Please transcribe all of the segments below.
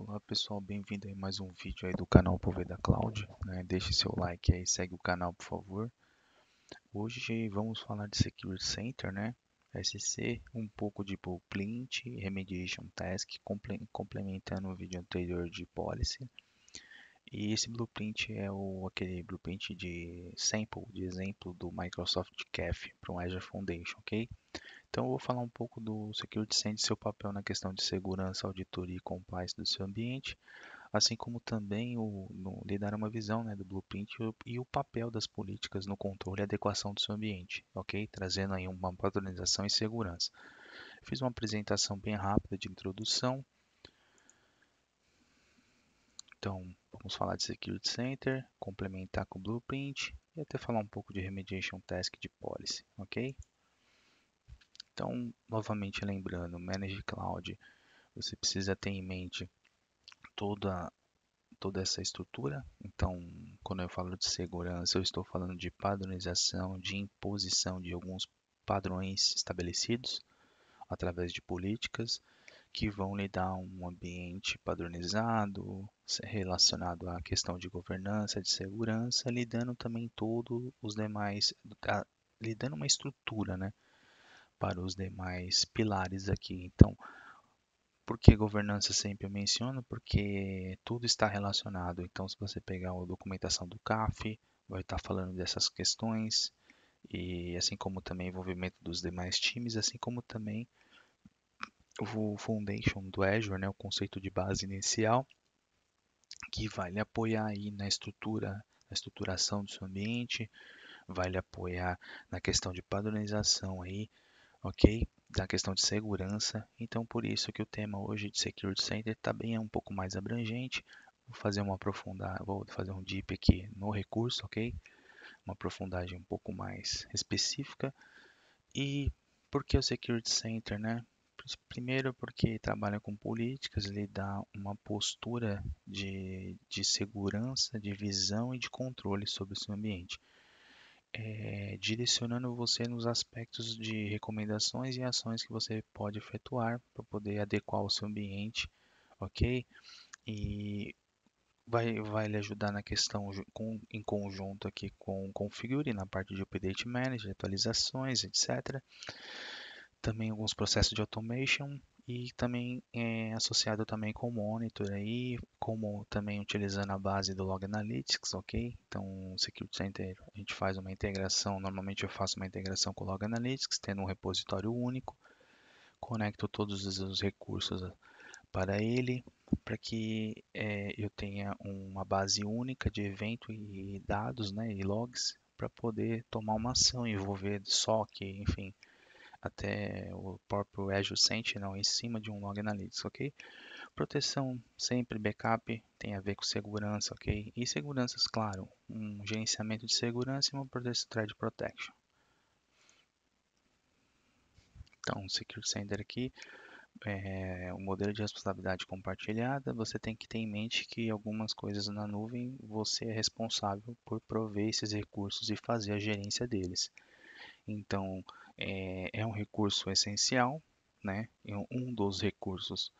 Olá pessoal, bem-vindo a mais um vídeo aí do canal da Cloud. Né? Deixe seu like aí, segue o canal por favor. Hoje vamos falar de Security Center, né? SC, um pouco de Blueprint, Remediation Task, complementando o vídeo anterior de Policy. E esse blueprint é o, aquele blueprint de sample, de exemplo do Microsoft CAF para o Azure Foundation, ok? Então eu vou falar um pouco do Security e seu papel na questão de segurança, auditoria e compliance do seu ambiente, assim como também o, no, lhe dar uma visão né, do blueprint e o papel das políticas no controle e adequação do seu ambiente, ok? Trazendo aí uma padronização e segurança. fiz uma apresentação bem rápida de introdução. Então, Vamos falar de Security Center, complementar com o Blueprint e até falar um pouco de Remediation Task de Policy, ok? Então, novamente lembrando, Manage Cloud, você precisa ter em mente toda toda essa estrutura. Então, quando eu falo de segurança, eu estou falando de padronização, de imposição de alguns padrões estabelecidos através de políticas que vão lhe dar um ambiente padronizado, relacionado à questão de governança, de segurança, lidando também todos os demais, a, uma estrutura, né, para os demais pilares aqui. Então, por que governança sempre eu menciono? Porque tudo está relacionado. Então, se você pegar a documentação do CAF, vai estar falando dessas questões, e assim como também envolvimento dos demais times, assim como também o Foundation do Azure, né, o conceito de base inicial, que vai lhe apoiar aí na estrutura, na estruturação do seu ambiente, vai lhe apoiar na questão de padronização aí, ok? Da questão de segurança. Então, por isso que o tema hoje de Security Center também tá é um pouco mais abrangente. Vou fazer uma aprofundar, vou fazer um deep aqui no recurso, ok? Uma aprofundagem um pouco mais específica. E por que o Security Center, né? políticos. Primeiro, porque trabalha com políticas, lhe dá uma postura de, de segurança, de visão e de controle sobre o seu ambiente, é, direcionando você nos aspectos de recomendações e ações que você pode efetuar para poder adequar o seu ambiente, ok? E vai, vai lhe ajudar na questão com, em conjunto aqui com Configure, na parte de Update Manager, atualizações, etc também alguns processos de automation e também é associado também com o monitor aí, como também utilizando a base do Log Analytics, ok? Então, o Security Center, a gente faz uma integração, normalmente eu faço uma integração com o Log Analytics, tendo um repositório único, conecto todos os recursos para ele, para que é, eu tenha uma base única de evento e dados, né, e logs, para poder tomar uma ação, envolver SOC, enfim, até o próprio Azure Sentinel em cima de um log analytics, ok? Proteção sempre backup tem a ver com segurança, ok? E seguranças, claro, um gerenciamento de segurança e uma proteção thread protection. Então, o Security Center aqui, é, o modelo de responsabilidade compartilhada, você tem que ter em mente que algumas coisas na nuvem você é responsável por prover esses recursos e fazer a gerência deles. Então, é, é um recurso essencial, né? É um dos recursos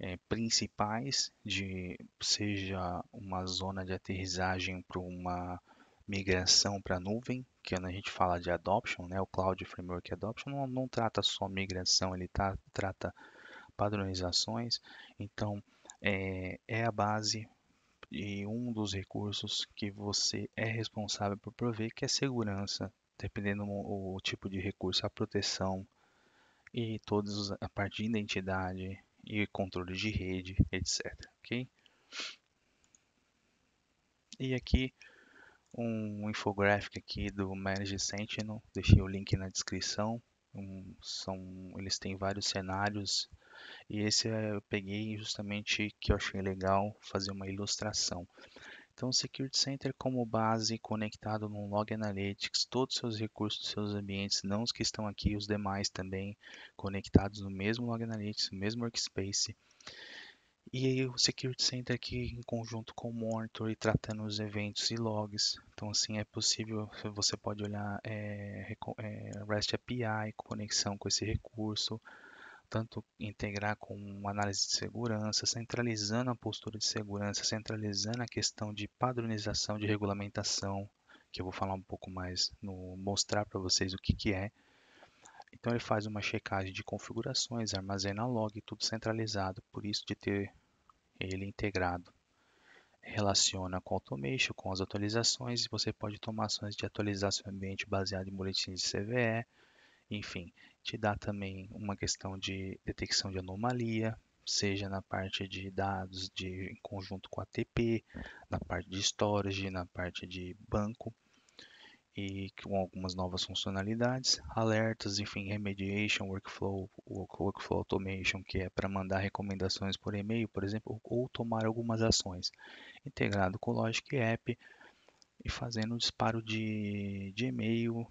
é, principais de seja uma zona de aterrissagem para uma migração para nuvem, que a gente fala de adoption, né? O Cloud Framework Adoption não, não trata só migração, ele tá, trata padronizações. Então é, é a base e um dos recursos que você é responsável por prover, que é segurança dependendo o, tipo de recurso, a proteção e todos a parte de identidade e controle de rede, etc. Ok? E aqui um infográfico aqui do Manage Sentinel, deixei o link na descrição. Um, são, eles têm vários cenários e esse eu peguei justamente que eu achei legal fazer uma ilustração. Então, o Security Center como base conectado no Log Analytics, todos os seus recursos, seus ambientes, não os que estão aqui, os demais também conectados no mesmo Log Analytics, no mesmo Workspace. E o Security Center aqui em conjunto com o Monitor e tratando os eventos e logs. Então, assim, é possível, você pode olhar é, é, REST API, conexão com esse recurso, tanto integrar com uma análise de segurança, centralizando a postura de segurança, centralizando a questão de padronização, de regulamentação, que eu vou falar um pouco mais, no mostrar para vocês o que, que é. Então ele faz uma checagem de configurações, armazena log, tudo centralizado, por isso de ter ele integrado. Relaciona com automation, com as atualizações, e você pode tomar ações de atualizar seu ambiente baseado em boletins de CVE, enfim, te dá também uma questão de detecção de anomalia, seja na parte de dados de, em conjunto com ATP, na parte de storage, na parte de banco e com algumas novas funcionalidades, alertas, enfim, remediation, workflow, workflow automation, que é para mandar recomendações por e-mail, por exemplo, ou tomar algumas ações, integrado com o Logic App e fazendo um disparo de, de e-mail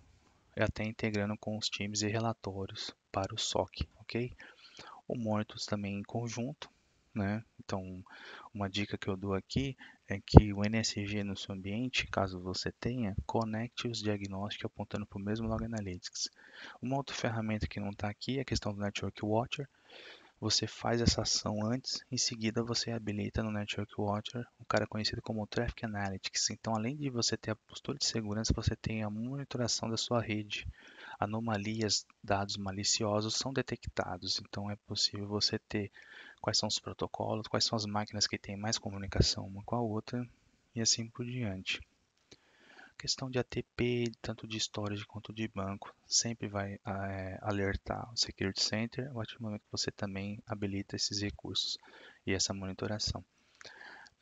é até integrando com os times e relatórios para o SOC, ok? O monitor também em conjunto, né? Então, uma dica que eu dou aqui é que o NSG no seu ambiente, caso você tenha, conecte os diagnósticos apontando para o mesmo Log Analytics. Uma outra ferramenta que não está aqui é a questão do Network Watcher, você faz essa ação antes, em seguida você habilita no Network Watcher um cara conhecido como Traffic Analytics. Então, além de você ter a postura de segurança, você tem a monitoração da sua rede. Anomalias, dados maliciosos são detectados, então é possível você ter quais são os protocolos, quais são as máquinas que têm mais comunicação uma com a outra e assim por diante questão de ATP, tanto de storage quanto de banco, sempre vai ah, é, alertar o Security Center a partir do momento que você também habilita esses recursos e essa monitoração.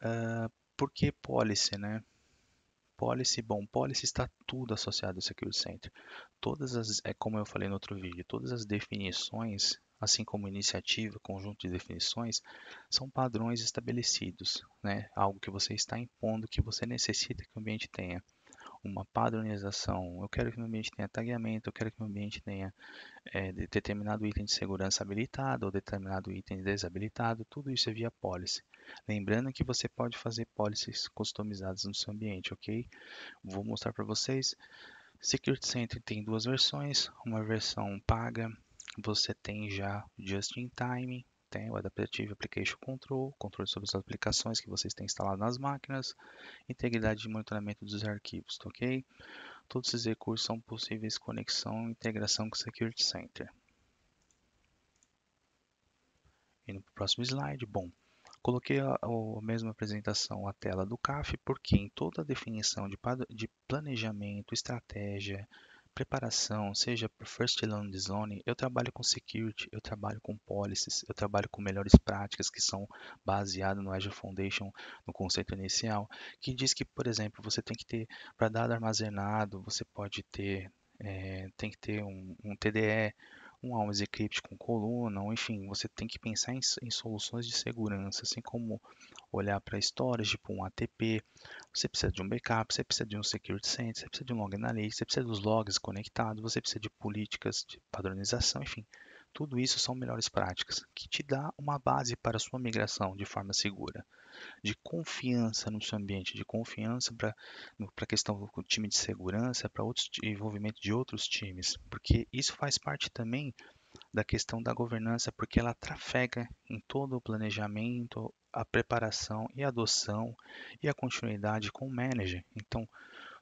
Uh, por que policy, né? Policy, bom, policy está tudo associado ao Security Center. Todas as, é como eu falei no outro vídeo, todas as definições assim como iniciativa, conjunto de definições, são padrões estabelecidos, né? algo que você está impondo que você necessita que o ambiente tenha uma padronização. Eu quero que meu ambiente tenha tagueamento, eu quero que meu ambiente tenha é, determinado item de segurança habilitado ou determinado item desabilitado. Tudo isso é via policy. Lembrando que você pode fazer policies customizadas no seu ambiente, ok? Vou mostrar para vocês. Security Center tem duas versões, uma versão paga, você tem já Just in Time, tem o Adaptive Application Control, controle sobre as aplicações que vocês têm instalado nas máquinas, integridade de monitoramento dos arquivos, tá ok? Todos esses recursos são possíveis conexão e integração com o Security Center. Indo para o próximo slide, bom, Coloquei a, a, mesma apresentação à tela do CAF, porque em toda a definição de, de planejamento, estratégia preparação, seja por First Learn zone eu trabalho com security, eu trabalho com policies, eu trabalho com melhores práticas que são baseadas no Azure Foundation, no conceito inicial, que diz que, por exemplo, você tem que ter, para dado armazenado, você pode ter, é, tem que ter um, um TDE, um AWS Encrypt com coluna, ou enfim, você tem que pensar em, em soluções de segurança, assim como olhar para storage, tipo um ATP, você precisa de um backup, você precisa de um Security Center, você precisa de um Log Analytics, você precisa dos logs conectados, você precisa de políticas de padronização, enfim, tudo isso são melhores práticas que te dá uma base para a sua migração de forma segura, de confiança no seu ambiente, de confiança para a questão do time de segurança, para outros envolvimento de outros times, porque isso faz parte também da questão da governança, porque ela trafega em todo o planejamento, a preparação e a adoção e a continuidade com o manager. Então,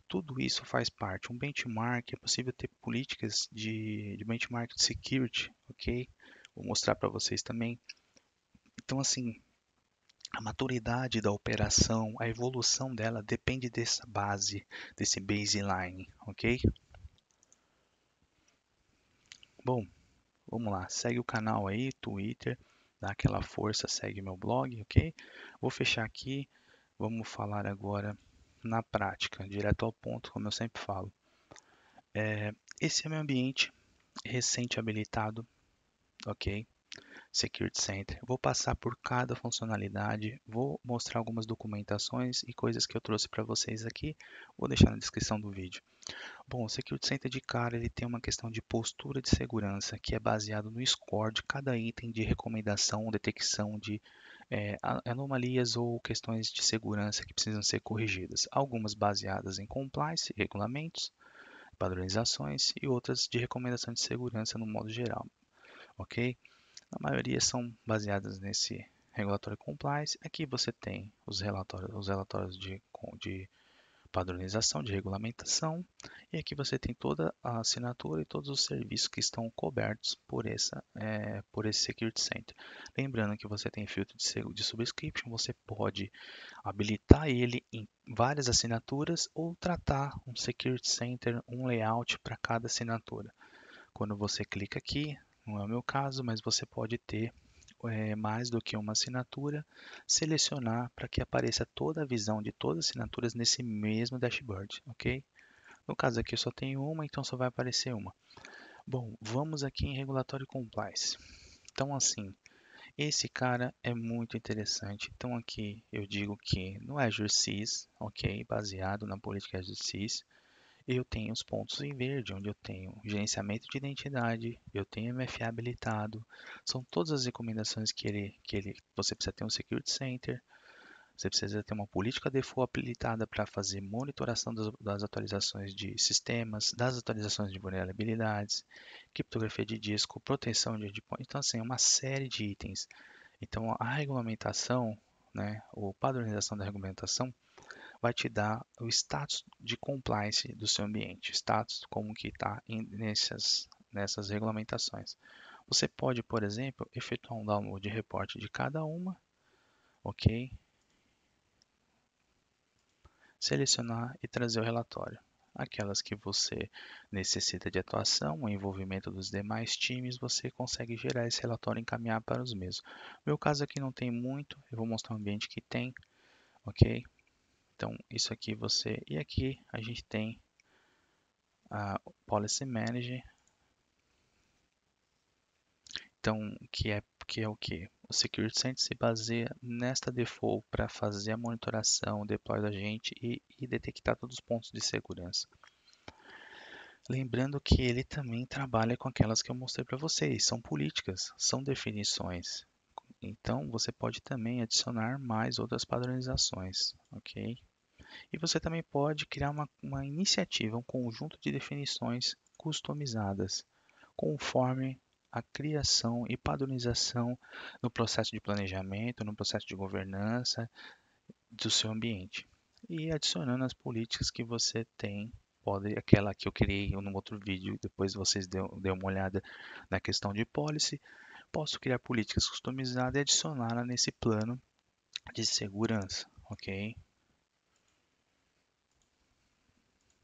tudo isso faz parte. Um benchmark, é possível ter políticas de, de benchmark de security, ok? Vou mostrar para vocês também. Então, assim, a maturidade da operação, a evolução dela depende dessa base, desse baseline, ok? Bom, vamos lá, segue o canal aí, Twitter, dá aquela força, segue meu blog, ok? Vou fechar aqui, vamos falar agora na prática, direto ao ponto, como eu sempre falo. É, esse é meu ambiente recente habilitado, ok? Security Center. Vou passar por cada funcionalidade, vou mostrar algumas documentações e coisas que eu trouxe para vocês aqui, vou deixar na descrição do vídeo. Bom, o Security Center de cara ele tem uma questão de postura de segurança que é baseado no score de cada item de recomendação ou detecção de é, anomalias ou questões de segurança que precisam ser corrigidas. Algumas baseadas em compliance, regulamentos, padronizações e outras de recomendação de segurança no modo geral. Ok? A maioria são baseadas nesse regulatório compliance. Aqui você tem os relatórios, os relatórios de, de padronização de regulamentação, e aqui você tem toda a assinatura e todos os serviços que estão cobertos por, essa, é, por esse Security Center. Lembrando que você tem filtro de, de subscription, você pode habilitar ele em várias assinaturas ou tratar um Security Center, um layout para cada assinatura. Quando você clica aqui, não é o meu caso, mas você pode ter é, mais do que uma assinatura, selecionar para que apareça toda a visão de todas as assinaturas nesse mesmo dashboard, ok? No caso aqui eu só tenho uma, então só vai aparecer uma. Bom, vamos aqui em regulatório compliance. Então assim, esse cara é muito interessante. Então aqui eu digo que no Azure SIS, ok, baseado na política Azure SIS, eu tenho os pontos em verde, onde eu tenho gerenciamento de identidade, eu tenho MFA habilitado, são todas as recomendações que ele, que ele você precisa ter um Security Center, você precisa ter uma política default habilitada para fazer monitoração das, das, atualizações de sistemas, das atualizações de vulnerabilidades, criptografia de disco, proteção de endpoint, então assim, uma série de itens. Então a regulamentação, né, ou padronização da regulamentação, vai te dar o status de compliance do seu ambiente, status como que está nessas, nessas regulamentações. Você pode, por exemplo, efetuar um download de report de cada uma, ok? Selecionar e trazer o relatório. Aquelas que você necessita de atuação, o envolvimento dos demais times, você consegue gerar esse relatório e encaminhar para os mesmos. No meu caso aqui não tem muito, eu vou mostrar um ambiente que tem, ok? Então, isso aqui você... E aqui a gente tem a Policy Manager. Então, que é, que é o que? O Security Center se baseia nesta default para fazer a monitoração, deploy da gente e, e detectar todos os pontos de segurança. Lembrando que ele também trabalha com aquelas que eu mostrei para vocês, são políticas, são definições. Então, você pode também adicionar mais outras padronizações, ok? E você também pode criar uma, uma iniciativa, um conjunto de definições customizadas, conforme a criação e padronização no processo de planejamento, no processo de governança do seu ambiente. E adicionando as políticas que você tem, pode aquela que eu criei no outro vídeo, depois vocês dêem uma olhada na questão de policy, posso criar políticas customizadas e adicioná-la nesse plano de segurança, ok?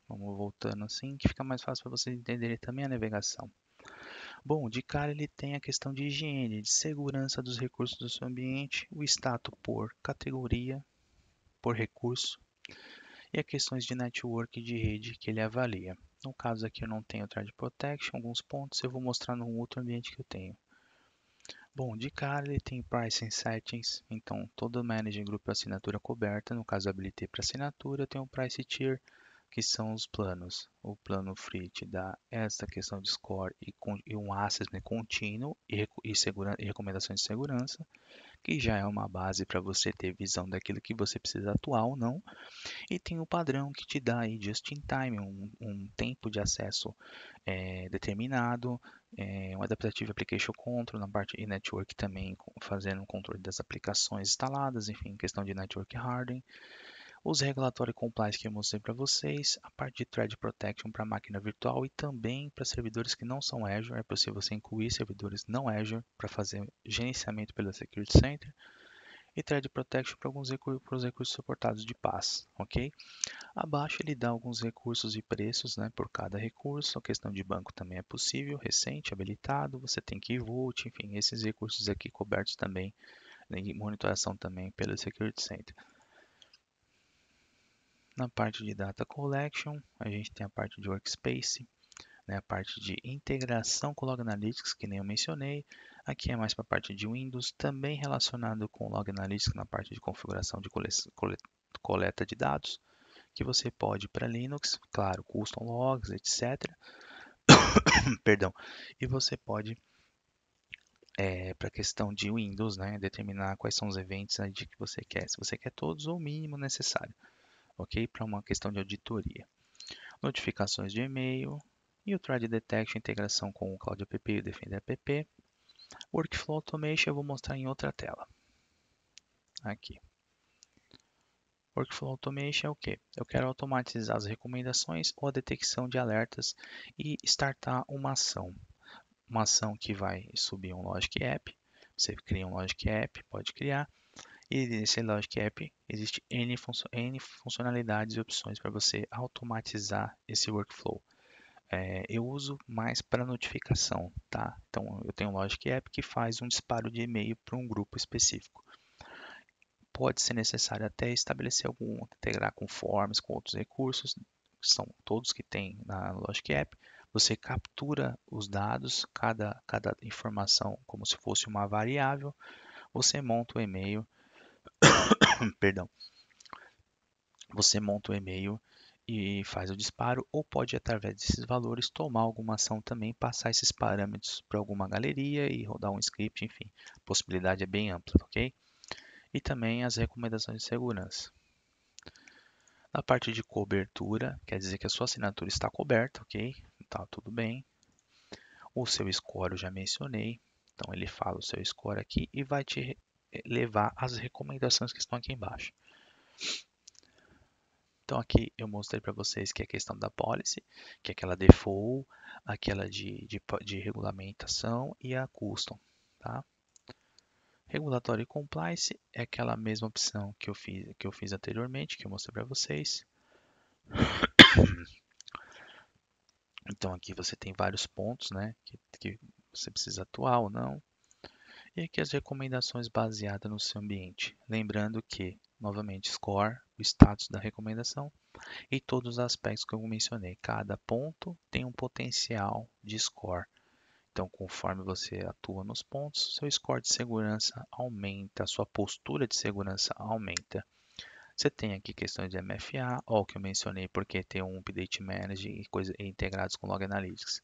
Vamos voltando assim, que fica mais fácil para vocês entenderem também a navegação. Bom, de cara ele tem a questão de higiene, de segurança dos recursos do seu ambiente, o status por categoria, por recurso, e as questões de network de rede que ele avalia. No caso aqui eu não tenho Trade Protection, alguns pontos eu vou mostrar num outro ambiente que eu tenho. Bom, de cara ele tem Pricing Settings, então todo Managing Group é assinatura coberta, no caso habilitei para assinatura, tem o Price Tier, que são os planos. O plano Free te dá essa questão de score e, e um assessment né, contínuo e, e, segura, e recomendações de segurança, que já é uma base para você ter visão daquilo que você precisa atuar ou não. E tem o padrão que te dá aí just in time, um, um tempo de acesso é, determinado, é, um adaptativo Application Control, na parte e network também fazendo o controle das aplicações instaladas, enfim, questão de network Harding. Os regulatórios compliance que eu mostrei para vocês, a parte de Thread Protection para máquina virtual e também para servidores que não são Azure, é possível você incluir servidores não Azure para fazer gerenciamento pelo Security Center e Thread Protection para alguns recursos, recursos suportados de paz, ok? Abaixo ele dá alguns recursos e preços né, por cada recurso. A questão de banco também é possível, recente, habilitado, você tem que vote, enfim, esses recursos aqui cobertos também, né, monitoração também pelo Security Center. Na parte de Data Collection, a gente tem a parte de Workspace, né, a parte de integração com Log Analytics, que nem eu mencionei. Aqui é mais para a parte de Windows, também relacionado com Log Analytics na parte de configuração de coleta de dados que você pode para Linux, claro, custom logs, etc. Perdão. E você pode é, eh, para a questão de Windows, né, determinar quais são os eventos de que você quer, se você quer todos ou o mínimo necessário, ok? Para uma questão de auditoria. Notificações de e-mail e o Thread Detection, integração com o Cloud App e o Defender App. Workflow Automation eu vou mostrar em outra tela. Aqui. Workflow Automation é o que? Eu quero automatizar as recomendações ou a detecção de alertas e startar uma ação. Uma ação que vai subir um Logic App, você cria um Logic App, pode criar, e nesse Logic App existe N, N funcionalidades e opções para você automatizar esse workflow. É, eu uso mais para notificação, tá? Então eu tenho um Logic App que faz um disparo de e-mail para um grupo específico pode ser necessário até estabelecer algum, integrar com forms, com outros recursos, que são todos que tem na Logic App. Você captura os dados, cada, cada informação como se fosse uma variável. Você monta o e-mail, perdão, você monta o e-mail e faz o disparo, ou pode, através desses valores, tomar alguma ação também, passar esses parâmetros para alguma galeria e rodar um script, enfim, a possibilidade é bem ampla, ok? e também as recomendações de segurança. Na parte de cobertura, quer dizer que a sua assinatura está coberta, ok? Tá tudo bem. O seu score eu já mencionei, então ele fala o seu score aqui e vai te levar às recomendações que estão aqui embaixo. Então aqui eu mostrei para vocês que é a questão da policy, que é aquela default, aquela de, de, de regulamentação e a custom, tá? Regulatório e Compliance é aquela mesma opção que eu fiz, que eu fiz anteriormente, que eu mostrei para vocês. Então aqui você tem vários pontos né, que, que você precisa atuar ou não. E aqui as recomendações baseadas no seu ambiente. Lembrando que, novamente, score, o status da recomendação e todos os aspectos que eu mencionei. Cada ponto tem um potencial de score. Então, conforme você atua nos pontos, seu score de segurança aumenta, sua postura de segurança aumenta. Você tem aqui questões de MFA, ou que eu mencionei porque tem um Update Manager e coisas integrados com Log Analytics.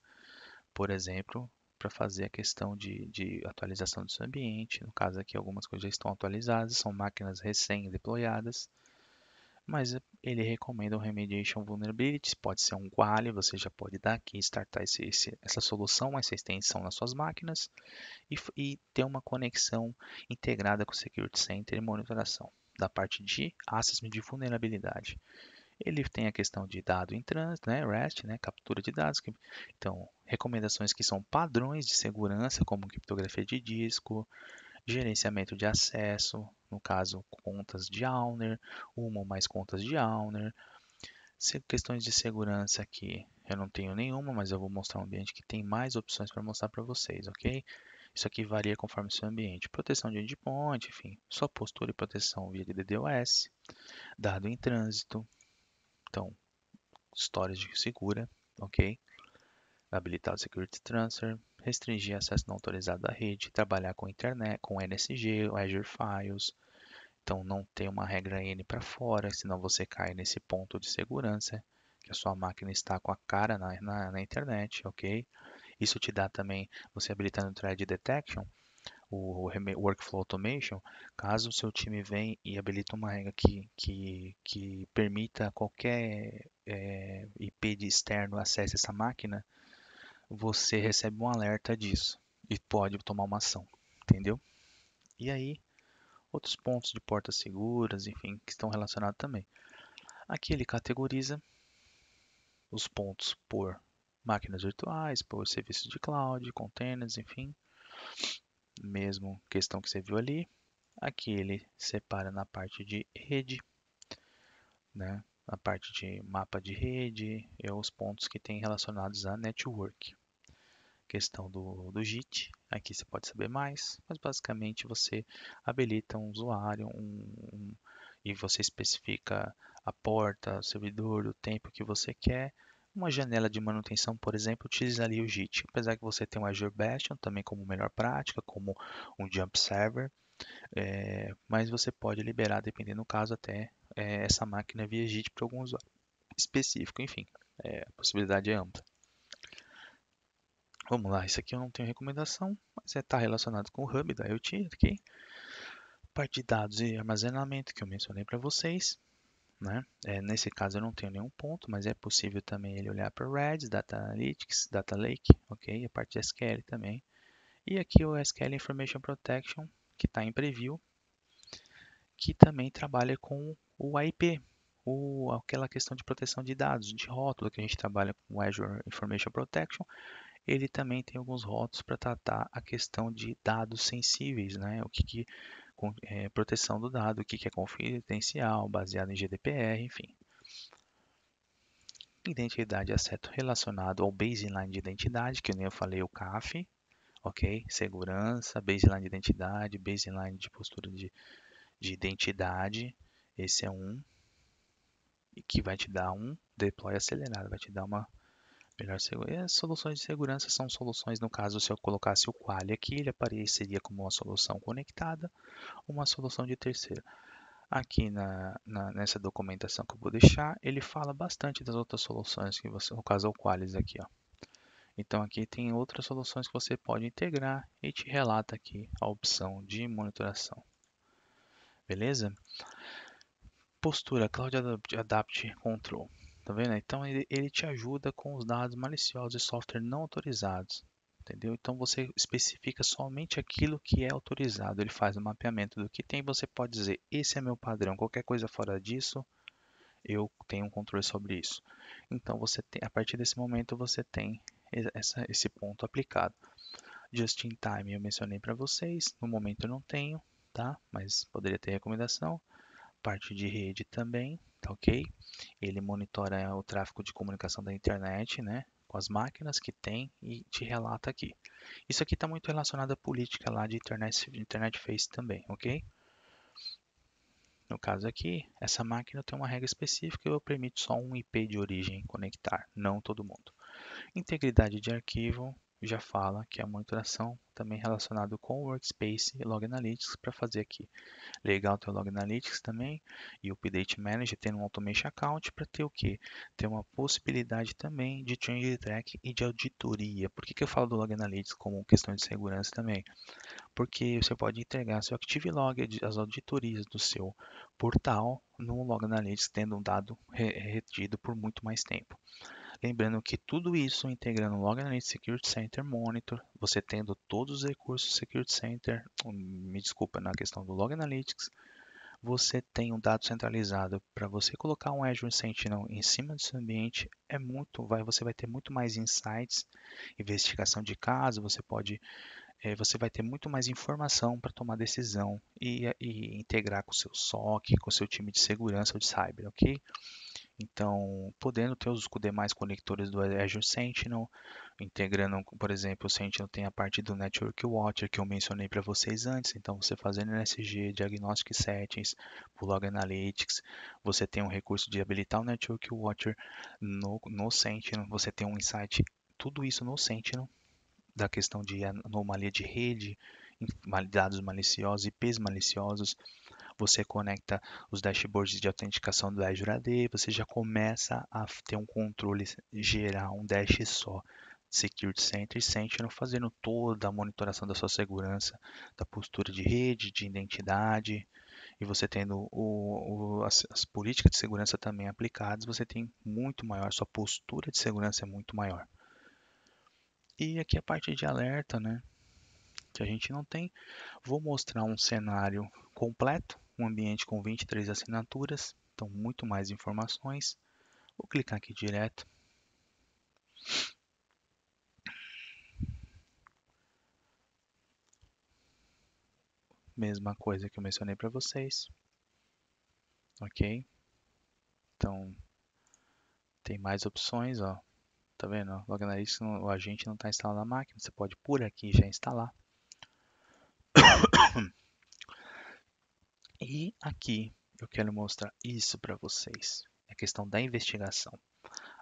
Por exemplo, para fazer a questão de, de, atualização do seu ambiente. No caso aqui, algumas coisas já estão atualizadas, são máquinas recém-deployadas mas eh, ele recomenda o Remediation Vulnerabilities, pode ser um Guale, você já pode dar aqui, startar esse, esse, essa solução, essa extensão nas suas máquinas e, e ter uma conexão integrada com o Security Center e monitoração da parte de assessment de vulnerabilidade. Ele tem a questão de dado em trânsito, né, REST, né, captura de dados. Então, recomendações que são padrões de segurança, como criptografia de disco, gerenciamento de acesso, no caso, contas de owner uma ou mais contas de owner Se, questões de segurança aqui, eu não tenho nenhuma, mas eu vou mostrar um ambiente que tem mais opções para mostrar para vocês, ok? Isso aqui varia conforme o seu ambiente. Proteção de endpoint, enfim, só postura e proteção via DDoS, dado em trânsito, então, histórias de segura, ok? Habilitado Security Transfer, restringir acesso não autorizado à rede, trabalhar com internet, com NSG, Azure Files. Então não ter uma regra N para fora, senão você cai nesse ponto de segurança que a sua máquina está com a cara na, na, na internet, ok? Isso te dá também, você habilitando o Thread Detection, o Workflow Automation, caso o seu time venha e habilite uma regra que, que, que permita qualquer é, eh, IP de externo acesse essa máquina, você recebe um alerta disso e pode tomar uma ação, entendeu? E aí, outros pontos de portas seguras, enfim, que estão relacionados também. Aqui ele categoriza os pontos por máquinas virtuais, por serviços de cloud, containers, enfim. Mesmo questão que você viu ali. Aqui ele separa na parte de rede, né? na parte de mapa de rede e os pontos que tem relacionados a network questão do, do JIT. Aqui você pode saber mais, mas basicamente você habilita um usuário um, um, e você especifica a porta, o servidor, o tempo que você quer. Uma janela de manutenção, por exemplo, utilizaria o JIT. Apesar que você tem o Azure Bastion também como melhor prática, como um Jump Server, é, mas você pode liberar, dependendo do caso, até é, essa máquina via JIT para algum usuário específico. Enfim, é, a possibilidade é ampla. Vamos lá, isso aqui eu não tenho recomendação, mas está é, tá relacionado com o Hub da IoT aqui. Parte de dados e armazenamento que eu mencionei para vocês. Né? É, nesse caso eu não tenho nenhum ponto, mas é possível também ele olhar para REDS, Data Analytics, Data Lake, ok? A parte de SQL também. E aqui o SQL Information Protection, que está em preview, que também trabalha com o IP, o, aquela questão de proteção de dados, de rótulo que a gente trabalha com o Azure Information Protection, ele também tem alguns rótulos para tratar a questão de dados sensíveis, né? O que, que é, proteção do dado, o que, que é confidencial, baseado em GDPR, enfim. Identidade e acesso relacionado ao baseline de identidade, que eu nem falei o CAF, ok? Segurança, baseline de identidade, baseline de postura de, de identidade, esse é um, e que vai te dar um deploy acelerado, vai te dar uma Melhor As é, soluções de segurança são soluções, no caso, se eu colocasse o quali aqui, ele apareceria como uma solução conectada, uma solução de terceira Aqui na, na, nessa documentação que eu vou deixar, ele fala bastante das outras soluções, que você, no caso é o Qualis aqui. Ó. Então aqui tem outras soluções que você pode integrar e te relata aqui a opção de monitoração. Beleza? Postura Cloud Adapt Control. Tá vendo? Então ele, ele te ajuda com os dados maliciosos de software não autorizados. Entendeu? Então você especifica somente aquilo que é autorizado. Ele faz o mapeamento do que tem. Você pode dizer: esse é meu padrão. Qualquer coisa fora disso, eu tenho um controle sobre isso. Então você tem, a partir desse momento você tem essa, esse ponto aplicado. Just in time eu mencionei para vocês. No momento eu não tenho, tá? Mas poderia ter recomendação parte de rede também, tá ok? Ele monitora o tráfego de comunicação da internet, né? Com as máquinas que tem e te relata aqui. Isso aqui está muito relacionado à política lá de internet, internet Face também, ok? No caso aqui, essa máquina tem uma regra específica e eu permito só um IP de origem conectar, não todo mundo. Integridade de arquivo, já fala que é a monitoração também relacionado com o Workspace e Log Analytics para fazer aqui. Legal ter o Log Analytics também e o Update Manager tendo um Automation Account para ter o que? Ter uma possibilidade também de change track e de auditoria. Por que, que eu falo do Log Analytics como questão de segurança também? Porque você pode entregar seu Active Log, as auditorias do seu portal no Log Analytics, tendo um dado retido por muito mais tempo. Lembrando que tudo isso integrando o analytics, Security Center Monitor, você tendo todos os recursos do Security Center, hum, me desculpa, na questão do Log Analytics, você tem um dado centralizado para você colocar um Azure Sentinel em cima do seu ambiente é muito vai você vai ter muito mais insights investigação de caso você pode é, você vai ter muito mais informação para tomar decisão e, e, integrar com o seu SOC com o seu time de segurança ou de cyber ok então, podendo ter os demais conectores do Azure Sentinel, integrando, por exemplo, o Sentinel tem a parte do Network Watcher que eu mencionei para vocês antes. Então, você fazendo NSG, Diagnostic Settings, Log Analytics, você tem um recurso de habilitar o Network Watcher no, no Sentinel, você tem um insight, tudo isso no Sentinel, da questão de anomalia de rede, dados maliciosos, IPs maliciosos, você conecta os dashboards de autenticação do Azure AD, você já começa a ter um controle geral, um dash só. Security Center e Sentinel fazendo toda a monitoração da sua segurança, da postura de rede, de identidade, e você tendo o, o, as, as, políticas de segurança também aplicadas, você tem muito maior, sua postura de segurança é muito maior. E aqui a parte de alerta, né? Que a gente não tem. Vou mostrar um cenário completo um ambiente com 23 assinaturas, então muito mais informações. Vou clicar aqui direto. Mesma coisa que eu mencionei para vocês. Ok? Então, tem mais opções, ó. Tá vendo? Logo na lista, o agente não está instalado na máquina. Você pode por aqui já instalar. E aqui eu quero mostrar isso para vocês, a questão da investigação.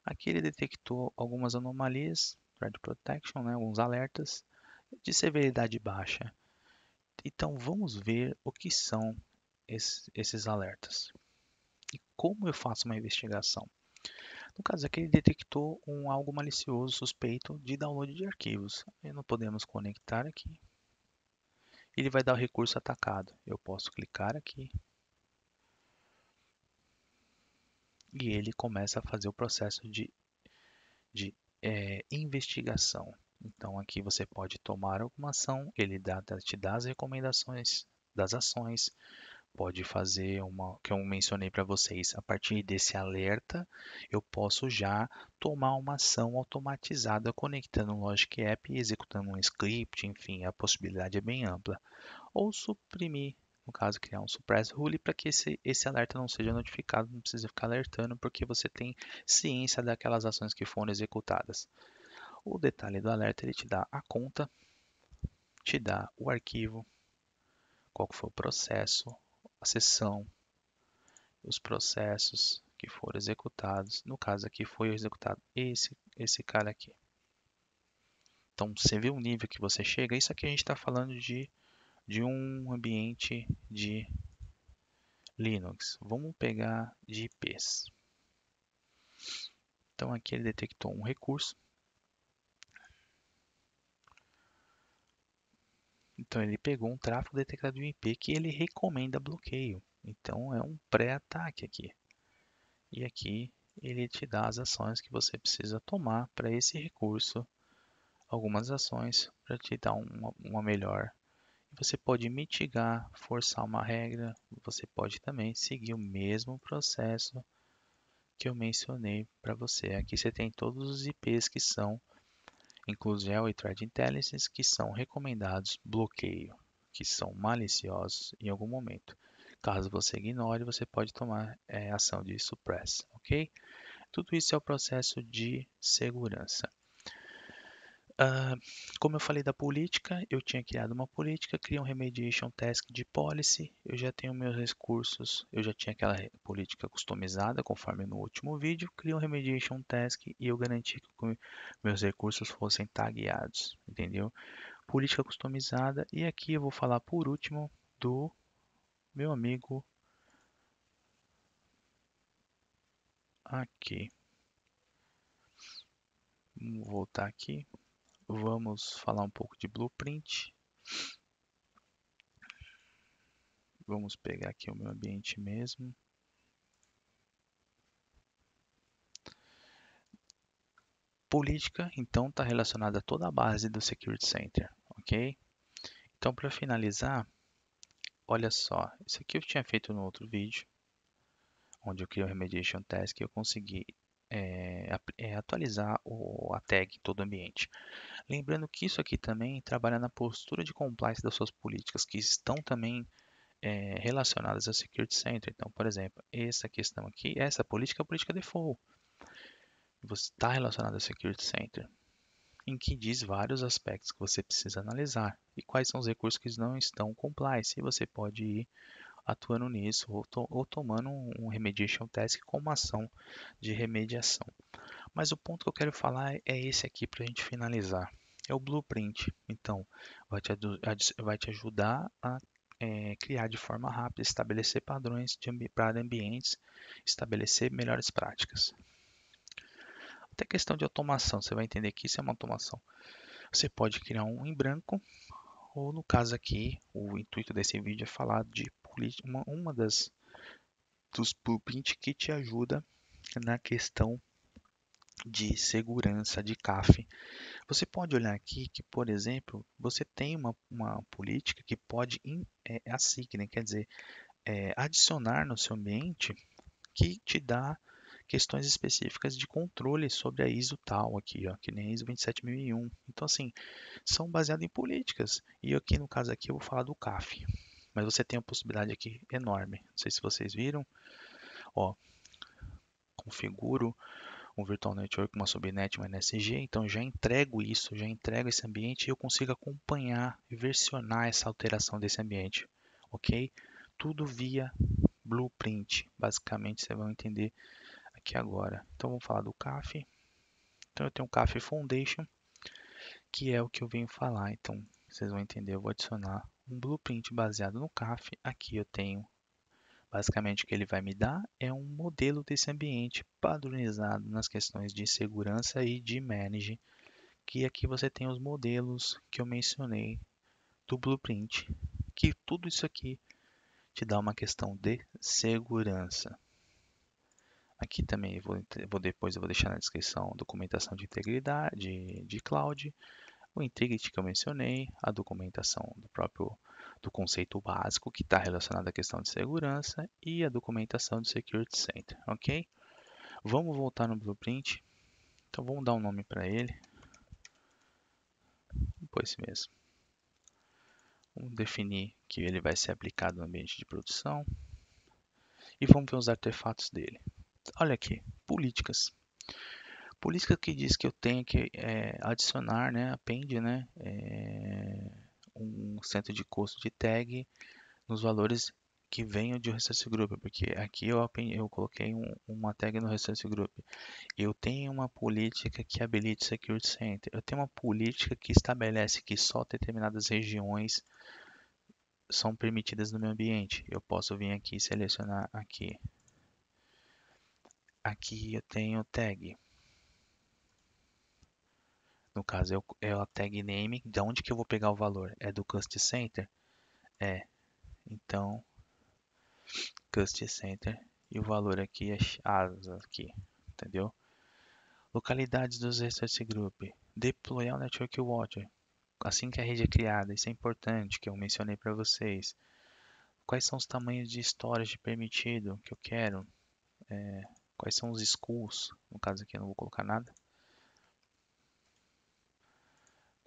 Aqui ele detectou algumas anomalias, Thread Protection, né, alguns alertas de severidade baixa. Então vamos ver o que são esses, esses alertas e como eu faço uma investigação. No caso aqui, ele detectou um algo malicioso suspeito de download de arquivos. E não podemos conectar aqui, ele vai dar o recurso atacado. Eu posso clicar aqui e ele começa a fazer o processo de, de é, investigação. Então aqui você pode tomar alguma ação, ele dá, te dá as recomendações das ações, pode fazer uma que eu mencionei para vocês. A partir desse alerta, eu posso já tomar uma ação automatizada conectando o Logic App e executando um script, enfim, a possibilidade é bem ampla. Ou suprimir, no caso, criar um suppress rule para que esse, esse alerta não seja notificado, não precisa ficar alertando, porque você tem ciência daquelas ações que foram executadas. O detalhe do alerta, ele te dá a conta, te dá o arquivo, qual foi o processo, a sessão, os processos que foram executados. No caso aqui foi executado esse, esse cara aqui. Então você vê o nível que você chega. Isso aqui a gente está falando de, de um ambiente de Linux. Vamos pegar de IPs. Então aqui ele detectou um recurso Então ele pegou um tráfego detectado de IP que ele recomenda bloqueio. Então é um pré-ataque aqui. E aqui ele te dá as ações que você precisa tomar para esse recurso, algumas ações para te dar uma, uma melhor. Você pode mitigar, forçar uma regra, você pode também seguir o mesmo processo que eu mencionei para você. Aqui você tem todos os IPs que são inclusive e Threat Intelligence, que são recomendados bloqueio, que são maliciosos em algum momento. Caso você ignore, você pode tomar é, ação de suppress, ok? Tudo isso é o processo de segurança. Uh, como eu falei da política, eu tinha criado uma política, criei um remediation task de policy, eu já tenho meus recursos, eu já tinha aquela política customizada, conforme no último vídeo, criei um remediation task e eu garanti que meus recursos fossem tagueados, entendeu? Política customizada e aqui eu vou falar por último do meu amigo aqui. Vamos voltar aqui vamos falar um pouco de blueprint. Vamos pegar aqui o meu ambiente mesmo. Política, então, está relacionada a toda a base do Security Center, ok? Então, para finalizar, olha só, isso aqui eu tinha feito no outro vídeo, onde eu criei o Remediation Task e eu consegui é, é, atualizar o, a tag em todo o ambiente. Lembrando que isso aqui também trabalha na postura de compliance das suas políticas, que estão também é, relacionadas ao Security Center. Então, por exemplo, essa questão aqui, essa política é a política default. Você está relacionada ao Security Center, em que diz vários aspectos que você precisa analisar e quais são os recursos que não estão compliance. E você pode ir atuando nisso, ou, to, ou tomando um remediation task como ação de remediação. Mas o ponto que eu quero falar é esse aqui para a gente finalizar. É o blueprint. Então, vai te, vai te ajudar a é, criar de forma rápida, estabelecer padrões ambi para ambientes, estabelecer melhores práticas. Até questão de automação, você vai entender que isso é uma automação. Você pode criar um em branco, ou no caso aqui, o intuito desse vídeo é falar de política, uma, uma das dos blueprints que te ajuda na questão de segurança de CAF. Você pode olhar aqui que, por exemplo, você tem uma, uma política que pode é, é né? quer dizer, é, adicionar no seu ambiente que te dá questões específicas de controle sobre a ISO tal aqui, ó, que nem a ISO 27001. Então assim, são baseadas em políticas. E aqui no caso aqui eu vou falar do CAF. Mas você tem uma possibilidade aqui enorme. Não sei se vocês viram. Ó, configuro um virtual network, uma subnet, uma NSG, então já entrego isso, já entrego esse ambiente e eu consigo acompanhar e versionar essa alteração desse ambiente, ok? Tudo via blueprint, basicamente vocês vão entender aqui agora. Então vamos falar do CAF. Então eu tenho o CAF Foundation, que é o que eu venho falar, então vocês vão entender, eu vou adicionar um blueprint baseado no CAF. Aqui eu tenho, basicamente o que ele vai me dar é um modelo desse ambiente padronizado nas questões de segurança e de manage, que aqui você tem os modelos que eu mencionei do blueprint, que tudo isso aqui te dá uma questão de segurança. Aqui também vou, vou depois eu vou deixar na descrição documentação de integridade de, de cloud, o Intrigue que eu mencionei, a documentação do próprio do conceito básico que está relacionado à questão de segurança e a documentação do Security Center, ok? Vamos voltar no Blueprint, então vamos dar um nome para ele, depois mesmo. Vamos definir que ele vai ser aplicado no ambiente de produção e vamos ver os artefatos dele. Olha aqui, políticas política que diz que eu tenho que é, adicionar, né, append, né, é, um centro de custo de tag nos valores que venham de Resource Group, porque aqui eu, eu coloquei um, uma tag no Resource Group. Eu tenho uma política que habilita o Security Center. Eu tenho uma política que estabelece que só determinadas regiões são permitidas no meu ambiente. Eu posso vir aqui e selecionar aqui. Aqui eu tenho tag. No caso, é a tag name, de onde que eu vou pegar o valor? É do Cust Center? É. Então, Cust Center e o valor aqui é asa aqui, entendeu? Localidades dos research group. deploy ao Network Watcher. Assim que a rede é criada, isso é importante, que eu mencionei para vocês. Quais são os tamanhos de storage permitido que eu quero? É, quais são os schools? No caso aqui eu não vou colocar nada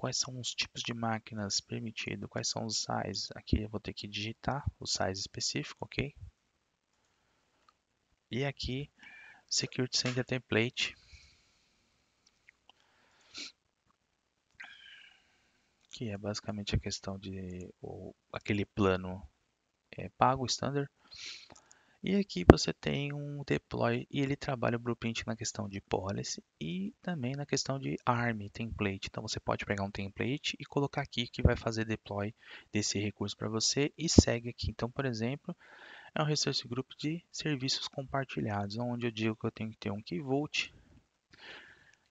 quais são os tipos de máquinas permitidos, quais são os sizes? Aqui eu vou ter que digitar o size específico, ok? E aqui, Security Center Template, que é basicamente a questão de ou, aquele plano é, pago, standard, e aqui você tem um deploy e ele trabalha o blueprint na questão de policy e também na questão de ARM template. Então você pode pegar um template e colocar aqui que vai fazer deploy desse recurso para você e segue aqui. Então, por exemplo, é um resource group de serviços compartilhados, onde eu digo que eu tenho que ter um key vault,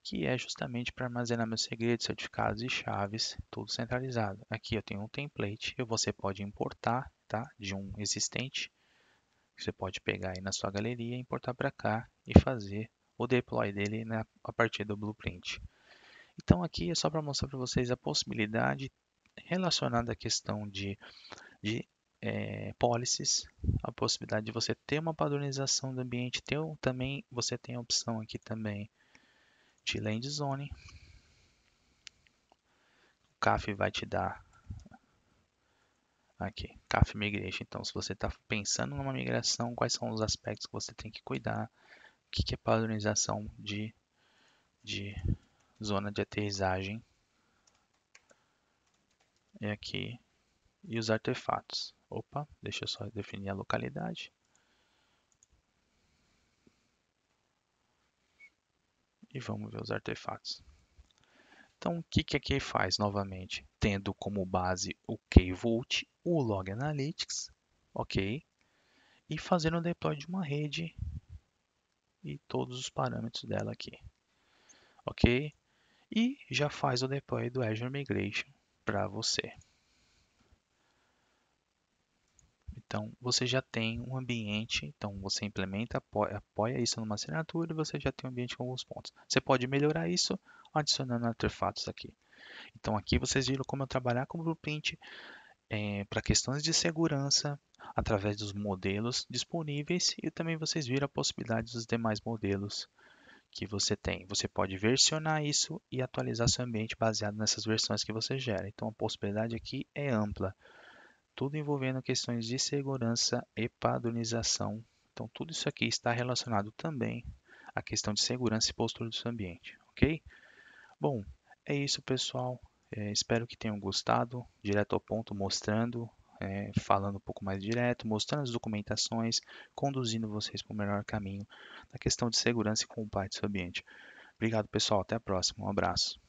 que é justamente para armazenar meus segredos, certificados e chaves, tudo centralizado. Aqui eu tenho um template, e você pode importar tá, de um existente que você pode pegar aí na sua galeria, importar para cá e fazer o deploy dele a partir do blueprint. Então aqui é só para mostrar para vocês a possibilidade relacionada à questão de, de é, policies, a possibilidade de você ter uma padronização do ambiente, ter, também você tem a opção aqui também de land zone. O CAF vai te dar aqui, CAF Migration. Então, se você está pensando numa migração, quais são os aspectos que você tem que cuidar? O que, que é padronização de, de zona de aterrissagem? É aqui. E os artefatos. Opa, deixa eu só definir a localidade. E vamos ver os artefatos. Então, o que, que a Key faz novamente? Tendo como base o Key Vault o Log Analytics, ok, e fazer um deploy de uma rede e todos os parâmetros dela aqui, ok? E já faz o deploy do Azure Migration para você. Então, você já tem um ambiente, então você implementa, apoia, apoia isso numa assinatura e você já tem um ambiente com alguns pontos. Você pode melhorar isso adicionando artefatos aqui. Então, aqui vocês viram como eu trabalhar com o Blueprint, é, eh, para questões de segurança através dos modelos disponíveis e também vocês viram a possibilidade dos demais modelos que você tem. Você pode versionar isso e atualizar seu ambiente baseado nessas versões que você gera. Então a possibilidade aqui é ampla. Tudo envolvendo questões de segurança e padronização. Então tudo isso aqui está relacionado também à questão de segurança e postura do seu ambiente, ok? Bom, é isso pessoal. É, espero que tenham gostado, direto ao ponto, mostrando, é, falando um pouco mais direto, mostrando as documentações, conduzindo vocês para o melhor caminho na questão de segurança e combate seu ambiente. Obrigado, pessoal. Até a próxima. Um abraço.